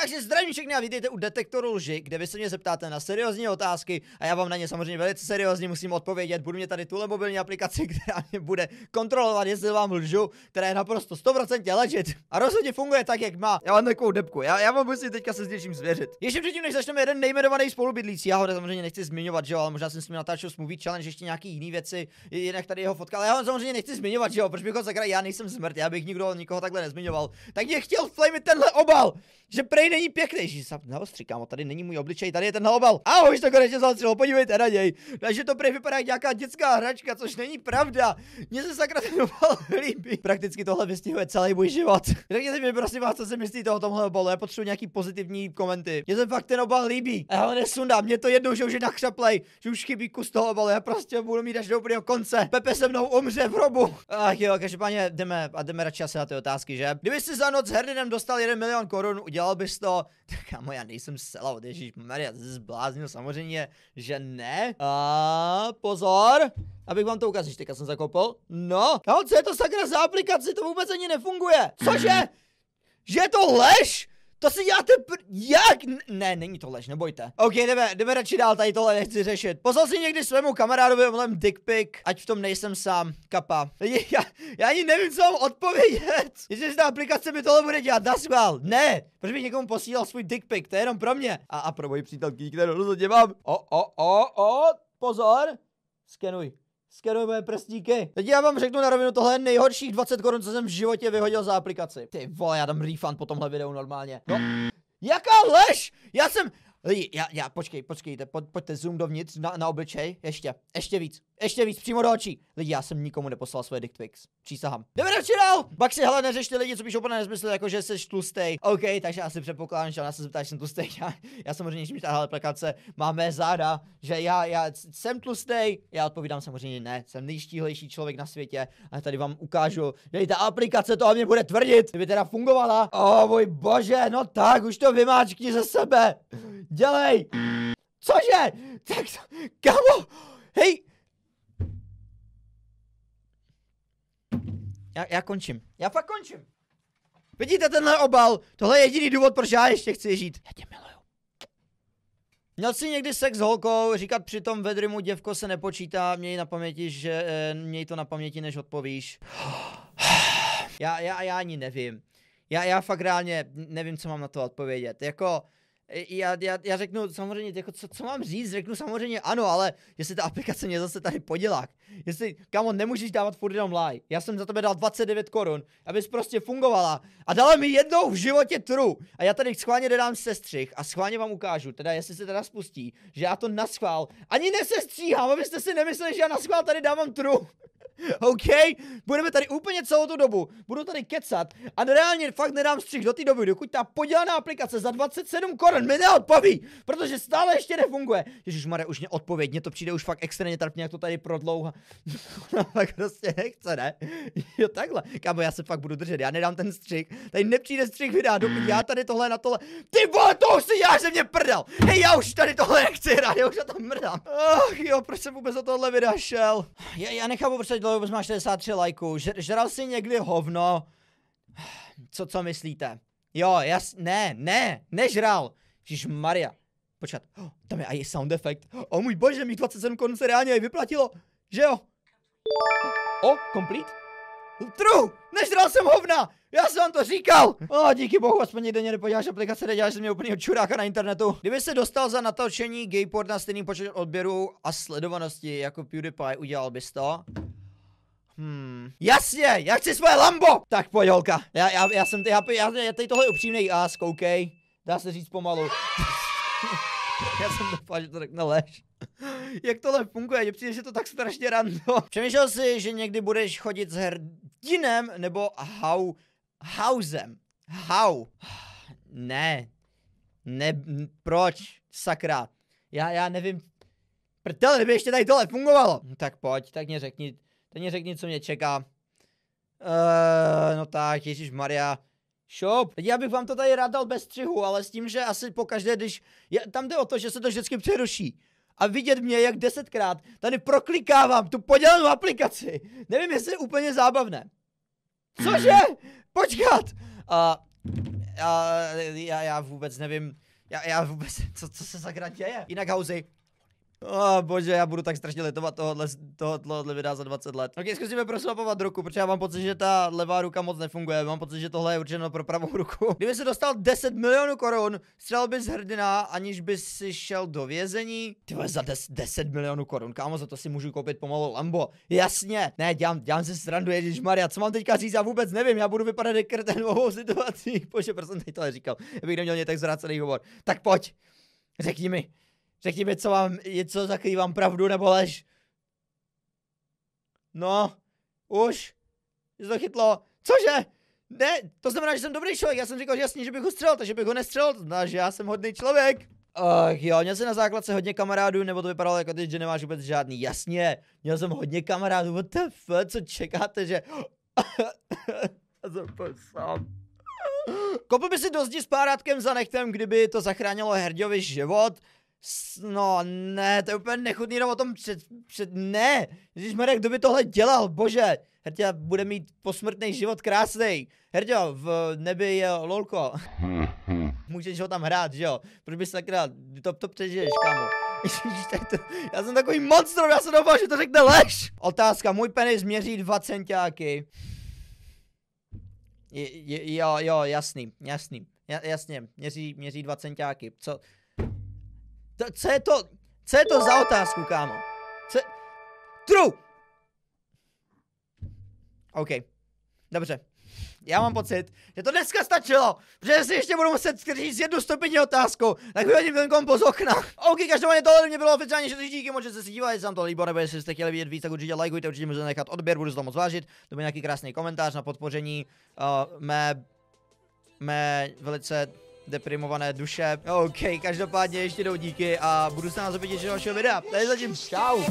Takže zdravím všechny a vítejte u detektoru lži, kde vy se mě zeptáte na seriózní otázky a já vám na ně samozřejmě velice seriózně musím odpovědět. Budu mě tady tuhle mobilní aplikaci, která mě bude kontrolovat, jestli vám lžu, která je naprosto 100% legit. A rozhodně funguje tak, jak má. Já mám takovou debku, já, já vám musím teďka se s něčím zvěřit. Ještě předtím, než začneme jeden nejmenovaný spolubydlící, já ho samozřejmě nechci zmiňovat, že jo, ale možná jsem s ním natáčel smluví challenge, ještě nějaký jiný věci, jinak tady jeho fotka, ale já ho samozřejmě nechci zmiňovat, že jo, proč bych ho zakra, já nejsem smrt, já bych nikdo nikoho takhle nezmiňoval. Tak mě chtěl flamit tenhle obal, že prej tady není pěkný, že se sam kámo, tady není můj obličej, tady je ten obal. A už to konečně zastřelo, podívejte na něj. Takže to prý vypadá jak nějaká dětská hračka, což není pravda. Mně se sakra ten obal líbí. Prakticky tohle vystihuje celý můj život. Řekněte mi prosím vás, co si myslíte o tomhle obalu, já potřebuji nějaký pozitivní komenty. Mně se fakt ten obal líbí. A já ho nesundám, mě to jednou, že už je nachřaplej, že už chybí kus toho obalu, já prostě budu mít až do úplného konce. Pepe se mnou umře v robu. Ach jo, každopádně jdeme a jdeme radši asi na ty otázky, že? Kdybyste za noc Herdinem dostal 1 milion korun, udělal bys místo, kámo, já nejsem od ježíš, Maria, ty jsi zbláznil, samozřejmě, že ne. A pozor, abych vám to ukázal, teďka jsem zakopal. No, kámo, co je to sakra za aplikaci, to vůbec ani nefunguje. Cože? Že je to lež? To si děláte pr... Jak? Ne, není to lež, nebojte. OK, jdeme, jdeme radši dál, tady tohle nechci řešit. Poslal si někdy svému kamarádovi omlem dick pic, ať v tom nejsem sám, kapa. Lidi, já, já ani nevím, co mám odpovědět. Jestli ta aplikace mi tohle bude dělat, naschvál. Ne, proč bych někomu posílal svůj dick pic, to je jenom pro mě. A, a pro moji přítelky, kterou rozhodně mám. O, o, o, o, pozor, skenuj. Skenuj moje prstíky. Teď já vám řeknu na rovinu, tohle je nejhorších 20 korun, co jsem v životě vyhodil za aplikaci. Ty vole, já dám refund po tomhle videu normálně. No. Jaká lež! Já jsem, Lidi, já, já, počkej, počkejte, po, pojďte zoom dovnitř na, na obličej, ještě, ještě víc, ještě víc, přímo do očí. Lidi, já jsem nikomu neposlal svoje dick přísahám. Jdeme radši dál, pak si hele neřešte lidi, co píš úplně nesmysl, jako že jsi tlustej. OK, takže asi předpokládám, že ona se zeptá, že jsem tlustej, já, já samozřejmě, že mi tahle plakace máme záda, že já, já jsem tlustej, já odpovídám samozřejmě ne, jsem nejštíhlejší člověk na světě a tady vám ukážu, že ta aplikace toho mě bude tvrdit, kdyby teda fungovala. O oh, můj bože, no tak, už to vymáčkni ze sebe dělej! Cože? Tak, kamo, hej! Já, já končím. Já fakt končím. Vidíte tenhle obal? Tohle je jediný důvod, proč já ještě chci žít. Já tě miluju. Měl jsi někdy sex s holkou, říkat přitom tom dreamu děvko se nepočítá, měj na paměti, že eh, měj to na paměti, než odpovíš. Já, já, já ani nevím. Já, já fakt reálně nevím, co mám na to odpovědět. Jako, E, já, já, já řeknu samozřejmě, jako co, co mám říct, řeknu samozřejmě ano, ale jestli ta aplikace mě zase tady podělá, jestli, kamo, nemůžeš dávat furt jenom lie. já jsem za tebe dal 29 korun, abys prostě fungovala a dala mi jednou v životě tru a já tady schválně nedám sestřih a schválně vám ukážu, teda jestli se teda spustí, že já to naschvál, ani nesestříhám, abyste si nemysleli, že já naschvál tady dávám tru. OK? Budeme tady úplně celou tu dobu. Budu tady kecat a reálně fakt nedám střih do té doby, dokud ta podělaná aplikace za 27 korun mi neodpoví, protože stále ještě nefunguje. Ježíš Mare, už mě odpověď, mě to přijde už fakt extrémně trpně, jak to tady prodlouha. Ona fakt prostě nechce, ne? Jo, takhle. Kámo, já se fakt budu držet, já nedám ten střih. Tady nepřijde střih videa, dokud já tady tohle na tohle. Ty vole, to už si já že mě prdel. Hej, já už tady tohle nechci hrát, já už na to mrdám. Ach jo, proč jsem vůbec do tohle vydašel? Já, já nechápu, proč tady to už má 63 lajků. žral si někdy hovno? Co, co myslíte? Jo, jas, ne, ne, nežral. Žiž Maria. Počkat, oh, tam je i sound effect. O oh, můj bože, mi 27 korun se reálně i vyplatilo. Že jo? O, oh, complete? True! Nežral jsem hovna! Já jsem vám to říkal! O, no, oh, díky bohu, aspoň někde mě nepodíváš aplikace, neděláš ze mě úplnýho čuráka na internetu. Kdyby se dostal za natočení Gayport na stejný počet odběrů a sledovanosti jako PewDiePie, udělal bys to? Hmm. Jasně, já chci svoje Lambo! Tak pojď holka, já, já, já jsem, já, já, já tady tohle je upřímnej as, koukej. Dá se říct pomalu. já jsem doufal, že to řekne lež. Jak tohle funguje, mě přijde, že to tak strašně rando. Přemýšlel jsi, že někdy budeš chodit s hrdinem nebo hau, hausem. Hau. Ne. Ne, proč? Sakra. Já, já nevím. Prdele, kdyby ještě tady tohle fungovalo. Tak pojď, tak mě řekni Teď mě řekni, co mě čeká. Eee, eh, no tak, Ježíš Maria. Shop. Teď já bych vám to tady rád dal bez střihu, ale s tím, že asi po každé, když... Je, tam jde o to, že se to vždycky přeruší. A vidět mě jak desetkrát tady proklikávám tu podělenou aplikaci. Nevím, jestli je úplně zábavné. Cože? Počkat! A, a já, já vůbec nevím, já, já vůbec, co, co se za děje? Jinak Hauzy, Oh, bože, já budu tak strašně litovat tohohle, tohohle videa za 20 let. Ok, zkusíme prosvapovat ruku, protože já mám pocit, že ta levá ruka moc nefunguje. Mám pocit, že tohle je určeno pro pravou ruku. Kdyby se dostal 10 milionů korun, střel bys hrdina, aniž bys si šel do vězení. Ty za 10, 10 milionů korun, kámo, za to si můžu koupit pomalu Lambo. Jasně, ne, dělám, dělám si srandu, Ježíš Maria, co mám teďka říct, já vůbec nevím, já budu vypadat jak krten v situací. Bože, proč jsem tady tohle říkal, abych neměl mě tak zvrácený hovor. Tak pojď, řekni mi, mi, co vám, je, co zakrývám pravdu nebo lež. No, už. je to chytlo. Cože? Ne, to znamená, že jsem dobrý člověk. Já jsem říkal, že jasně, že bych ho střelil, takže bych ho nestřelil. To znamená, že já jsem hodný člověk. Ach jo, měl jsem na základce hodně kamarádů, nebo to vypadalo jako teď, že nemáš vůbec žádný. Jasně, měl jsem hodně kamarádů, what the fuck, co čekáte, že... já jsem sám. Kopl by si do zdi s párátkem za nechtem, kdyby to zachránilo Herďovi život. No ne, to je úplně nechutný o tom před, před ne. Ježíš Marek, kdo by tohle dělal, bože. Hrdě bude mít posmrtný život krásný. Hrdě, v nebi je lolko. Můžeš ho tam hrát, že jo? Proč bys tak sakra, to, to přežiješ, kámo. já jsem takový monstrum, já jsem doufal, že to řekne lež. Otázka, můj penis měří dva centiáky. jo, jo, jasný, jasný. Ja, jasně, měří, měří dva centiáky. Co, to, co je to, co je to za otázku, kámo? Co... True! OK. Dobře. Já mám pocit, že to dneska stačilo, protože si ještě budu muset říct jednu stupidní otázku, tak vyhodím ten kompo z okna. OK, každopádně tohle mě bylo oficiálně 6 díky, moc, že jste si dívali, jestli vám to líbilo, nebo jestli jste chtěli vidět víc, tak určitě lajkujte, určitě můžete nechat odběr, budu z to moc vážit, to byl nějaký krásný komentář na podpoření uh, mé, mé velice deprimované duše. OK, každopádně ještě jednou díky a budu se nás opět těšit dalšího videa. Tady zatím, čau!